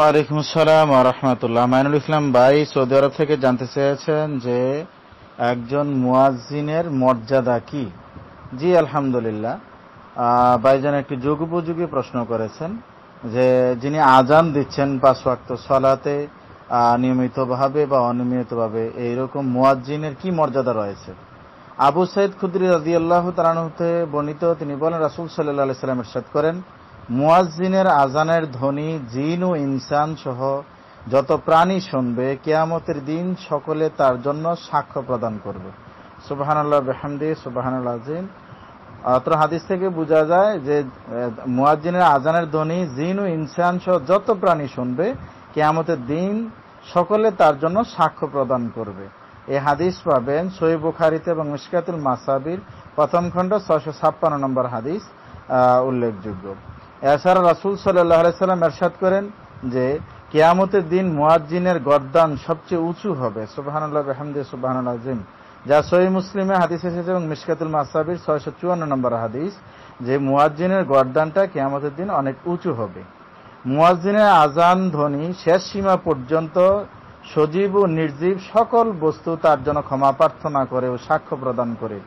ওয়ালাইকুম আসসালাম রহমতুল্লাহ মাইনুল ইসলাম ভাই সৌদি আরব থেকে জানতে চেয়েছেন যে একজন মুয়াজিনের মর্যাদা কি জি আলহামদুলিল্লাহ ভাইজান একটি যুগোপযোগী প্রশ্ন করেছেন যে যিনি আজান দিচ্ছেন পাঁচ ওয়াক্ত সলাতে নিয়মিতভাবে বা অনিয়মিতভাবে এইরকম মুয়াজ্জিনের কি মর্যাদা রয়েছে আবু সৈয়দ খুদ্রি আল্লাহ তালানহতে বর্ণিত তিনি বলেন রাসুল সাল্লাহ সাল্লাম এরশাদ করেন মুয়াজ্জিনের আজানের ধ্বনি জিন ও ইনসান সহ যত প্রাণী শুনবে কেয়ামতের দিন সকলে তার জন্য সাক্ষ্য প্রদান করবে সুবাহানাল্লাহ বেহামদি সুবাহানুল্লাহ আজিম অত্র হাদিস থেকে বোঝা যায় যে মুয়াজ্জিনের আজানের ধ্বনি জিন ও ইনসান সহ যত প্রাণী শুনবে কেয়ামতের দিন সকলে তার জন্য সাক্ষ্য প্রদান করবে এই হাদিস পাবেন সই বুখারিতে এবং মুশকাতুল মাসাবির প্রথম খণ্ড ছয়শো ছাপ্পান্ন নম্বর হাদিস উল্লেখযোগ্য এছাড়া রাসুল সাল্লাহ সাল্লাম এরশাদ করেন যে কেয়ামতের দিন মোয়াজ্জিনের গরদান সবচেয়ে উঁচু হবে সুবাহানুল্লাহ রহমদে সুবাহানুল আজিম যা সহি মুসলিমে হাদিস এসেছে এবং মিসকাতুল মাসাবির ছয়শো চুয়ান্ন নম্বর হাদিস যে মুয়াজ্জিনের গরদানটা কেয়ামতের দিন অনেক উঁচু হবে মুয়াজ্জিনের আজান ধ্বনি শেষ সীমা পর্যন্ত সজীব ও নির্জীব সকল বস্তু তার জন্য ক্ষমা প্রার্থনা করে ও সাক্ষ্য প্রদান করে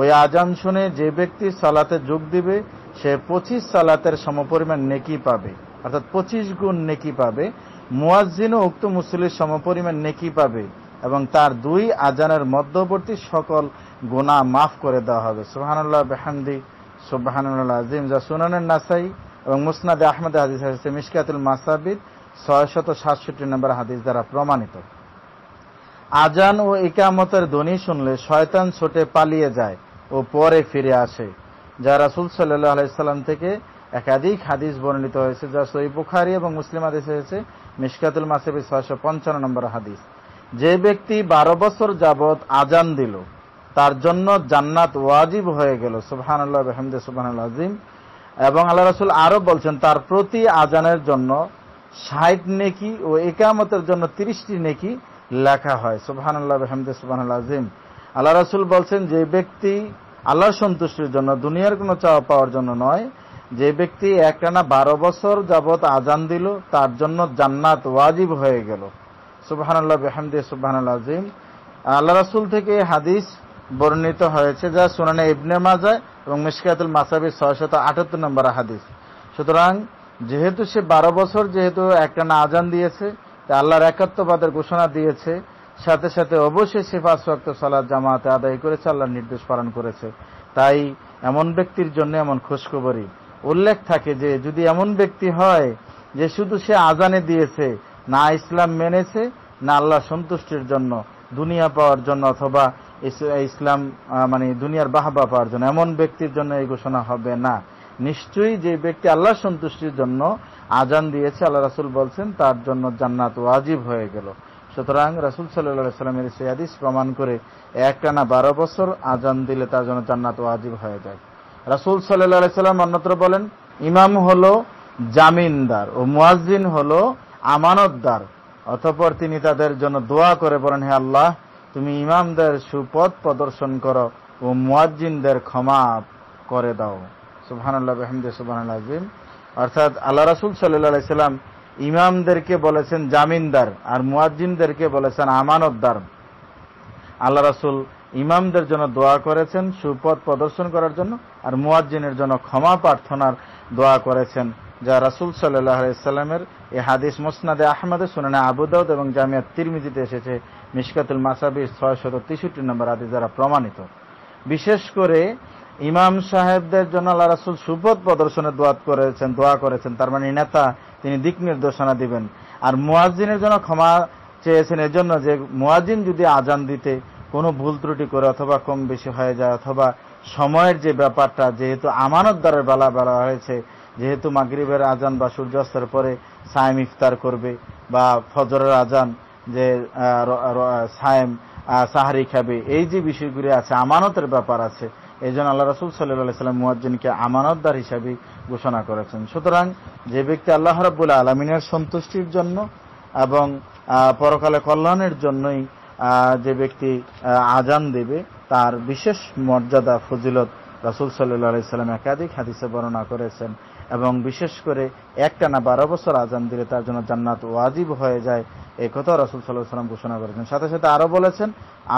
ওই আজান শুনে যে ব্যক্তি সালাতে যোগ দিবে সে পঁচিশ সালাতের সমপরিমাণ নেকি পাবে অর্থাৎ পঁচিশ গুণ নেকি পাবে মুয়াজ্জিনও উক্ত মুসলির সমপরিমাণ নেকি পাবে এবং তার দুই আজানের মধ্যবর্তী সকল গুণা মাফ করে দেওয়া হবে সুবাহানুল্লাহ বেহান্দি সুবাহানুল্লাহ আজিম যা সুনানের নাসাই এবং মুসনাদে আহমদ হাদিস মিসকাতুল মাসাবিদ ছয়শত সাতষট্টি নম্বর হাদিস দ্বারা প্রমাণিত আজান ও ইকামতের ধ্বনি শুনলে শয়তান ছোটে পালিয়ে যায় ও পরে ফিরে আসে যা রাসুল সাল্লাহ আলাইসাল্লাম থেকে একাধিক হাদিস বর্ণিত হয়েছে যা সই বুখারি এবং মুসলিম হাদিস হয়েছে মিসকাতুল মাসেবি ছয়শো পঞ্চান্ন নম্বর হাদিস যে ব্যক্তি বারো বছর যাবৎ আজান দিল তার জন্য জান্নাত ওয়াজিব হয়ে গেল সুবহানাল্লাহ আহমদে সুবহান আজিম এবং আল্লাহ রাসুল আরও বলছেন তার প্রতি আজানের জন্য ষাট নেকি ও একামতের জন্য তিরিশটি নেকি লেখা হয় সুবহান আল্লাহ রহমদে সুবহান আজিম আল্লাহ রাসুল বলছেন যে ব্যক্তি আল্লাহর সন্তুষ্টির জন্য দুনিয়ার কোনো চাওয়া পাওয়ার জন্য নয় যে ব্যক্তি একটানা বারো বছর যাবৎ আজান দিল তার জন্য জান্নাত ওয়াজিব হয়ে গেল সুবহান আল্লাহ বেহামদি সুবহান আজিম আল্লাহ রাসুল থেকে হাদিস বর্ণিত হয়েছে যা সুনানে ইবনে মাজায় এবং মিসকাতুল মাসাবি ছয়শত আটাত্তর নম্বর হাদিস সুতরাং যেহেতু সে বারো বছর যেহেতু একটানা আজান দিয়েছে তা আল্লাহর একাত্মবাদের ঘোষণা দিয়েছে সাথে সাথে অবশ্যই সে পাঁচ সালাদ জামাতে আদায় করেছে আল্লাহর নির্দেশ পালন করেছে তাই এমন ব্যক্তির জন্য এমন খোঁজখবরই উল্লেখ থাকে যে যদি এমন ব্যক্তি হয় যে শুধু সে আজানে দিয়েছে না ইসলাম মেনেছে না আল্লাহ সন্তুষ্টির জন্য দুনিয়া পাওয়ার জন্য অথবা ইসলাম মানে দুনিয়ার বাহবা পাওয়ার জন্য এমন ব্যক্তির জন্য এই ঘোষণা হবে না নিশ্চয়ই যে ব্যক্তি আল্লাহ সন্তুষ্টির জন্য আজান দিয়েছে আল্লাহ রাসুল বলছেন তার জন্য জান্নাত ওয়াজিব হয়ে গেল সুতরাং রাসুল সাল্লাহ সাল্লামের সেই আদিস প্রমাণ করে একটানা বারো বছর আজান দিলে তার জন্য জান্নাত ওয়াজিব হয়ে যায় রাসুল সাল্লাহ সাল্লাম অন্যত্র বলেন ইমাম হল জামিনদার ও মুয়াজিন হল আমানতদার অতপর তিনি তাদের জন্য দোয়া করে বলেন হে আল্লাহ তুমি ইমামদের সুপথ প্রদর্শন করো ও মুয়াজিনদের ক্ষমা করে দাও সুবহানুল্লাহ বেহমদে সুবহানাল আজিম অর্থাৎ আল্লাহ রাসুল সাল্লাম ইমামদেরকে বলেছেন জামিনদার আর মুয়াজ্জিনদেরকে বলেছেন আমানতদার আল্লাহ রাসুল ইমামদের জন্য দোয়া করেছেন সুপথ প্রদর্শন করার জন্য আর মুয়াজ্জিনের জন্য ক্ষমা প্রার্থনার দোয়া করেছেন যা রাসুল সাল্লামের এ হাদিস মোসনাদে আহমদে সুনানে আবুদাউদ এবং জামিয়া তিরমিজিতে এসেছে মিসকাতুল মাসাবির ছয় শত তেষট্টি নম্বর হাদিস দ্বারা প্রমাণিত বিশেষ করে ইমাম সাহেবদের জন্য আল্লাহ রাসুল সুপথ প্রদর্শনে দোয়াত করেছেন দোয়া করেছেন তার মানে নেতা তিনি দিক নির্দেশনা দিবেন আর মুয়াজিনের জন্য ক্ষমা চেয়েছেন এজন্য যে মুয়াজিন যদি আজান দিতে কোনো ভুল ত্রুটি করে অথবা কম বেশি হয়ে যায় অথবা সময়ের যে ব্যাপারটা যেহেতু আমানতদারের বেলা বেলা হয়েছে যেহেতু মাগরীবের আজান বা সূর্যাস্তের পরে সায়েম ইফতার করবে বা ফজরের আজান যে সায়েম সাহারি খাবে এই যে বিষয়গুলি আছে আমানতের ব্যাপার আছে এই জন্য আল্লাহ রসুল সাল্লাহ সাল্লাম মুয়াজ্জিনকে আমানতদার হিসাবে ঘোষণা করেছেন সুতরাং যে ব্যক্তি আল্লাহ রব্বুল্লা আলমিনের সন্তুষ্টির জন্য এবং পরকালে কল্যাণের জন্যই যে ব্যক্তি আজান দেবে তার বিশেষ মর্যাদা ফজিলত রাসুল সাল্লাহ সাল্লাম একাধিক হাদিসে বর্ণনা করেছেন এবং বিশেষ করে একটা না বারো বছর আজান দিলে তার জন্য জান্নাত ওয়াজিব হয়ে যায় এই কথা রসুল সাল্লাহ সাল্লাম ঘোষণা করেছেন সাথে সাথে আরও বলেছেন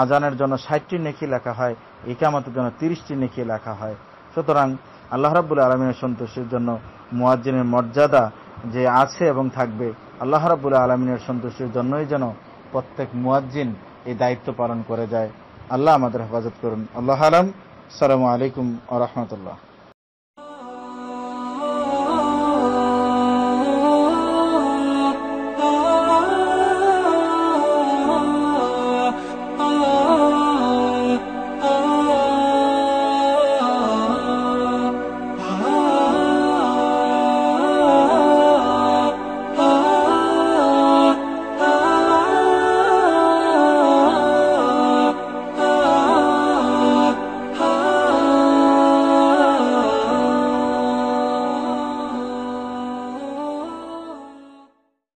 আজানের জন্য ষাটটি নেকি লেখা হয় ইকামতের জন্য তিরিশটি নেকি লেখা হয় সুতরাং আল্লাহ রাবুল আলমিনের সন্তুষ্টির জন্য মুয়াজ্জিনের মর্যাদা যে আছে এবং থাকবে আল্লাহ রাবুল আলমিনের সন্তুষ্টির জন্যই যেন প্রত্যেক মুয়াজ্জিন এই দায়িত্ব পালন করে যায় আল্লাহ আমাদের হেফাজত করুন আল্লাহ আলম সালামু আলাইকুম আ রহমতুল্লাহ